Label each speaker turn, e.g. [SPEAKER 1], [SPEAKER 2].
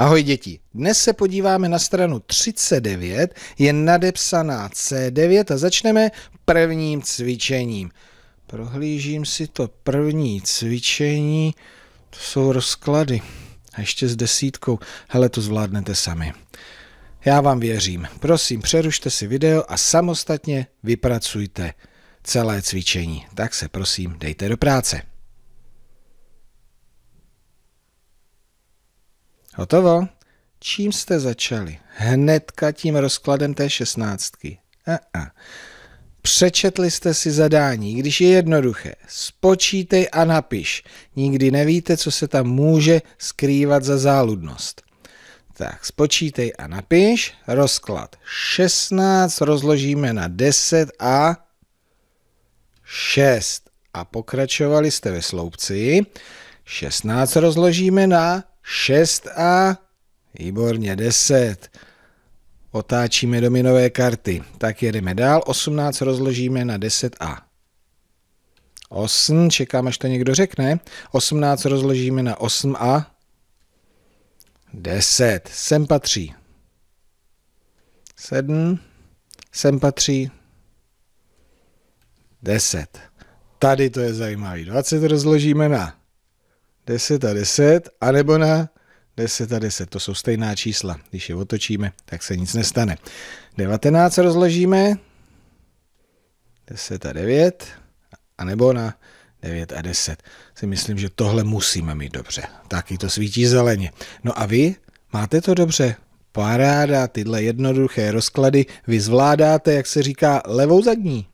[SPEAKER 1] Ahoj děti, dnes se podíváme na stranu 39, je nadepsaná C9 a začneme prvním cvičením. Prohlížím si to první cvičení, to jsou rozklady a ještě s desítkou, hele to zvládnete sami. Já vám věřím, prosím přerušte si video a samostatně vypracujte celé cvičení, tak se prosím dejte do práce. Hotovo? Čím jste začali? Hnedka tím rozkladem té šestnáctky. A-a. Přečetli jste si zadání, když je jednoduché. Spočítej a napiš. Nikdy nevíte, co se tam může skrývat za záludnost. Tak, spočítej a napiš. Rozklad 16 rozložíme na 10 a 6. A pokračovali jste ve sloupci. 16 rozložíme na 6 a výborně 10. Otáčíme dominové karty. Tak jedeme dál. 18 rozložíme na 10 a 8, čekám, až to někdo řekne. 18 rozložíme na 8 a 10. Sem patří 7, sem patří 10. Tady to je zajímavé. 20 rozložíme na 10 a 10, anebo na 10 a 10. To jsou stejná čísla. Když je otočíme, tak se nic nestane. 19 rozložíme, 10 a 9, anebo na 9 a 10. Si myslím, že tohle musíme mít dobře. Taky to svítí zeleně. No a vy máte to dobře. Paráda, tyhle jednoduché rozklady vy zvládáte, jak se říká, levou zadní.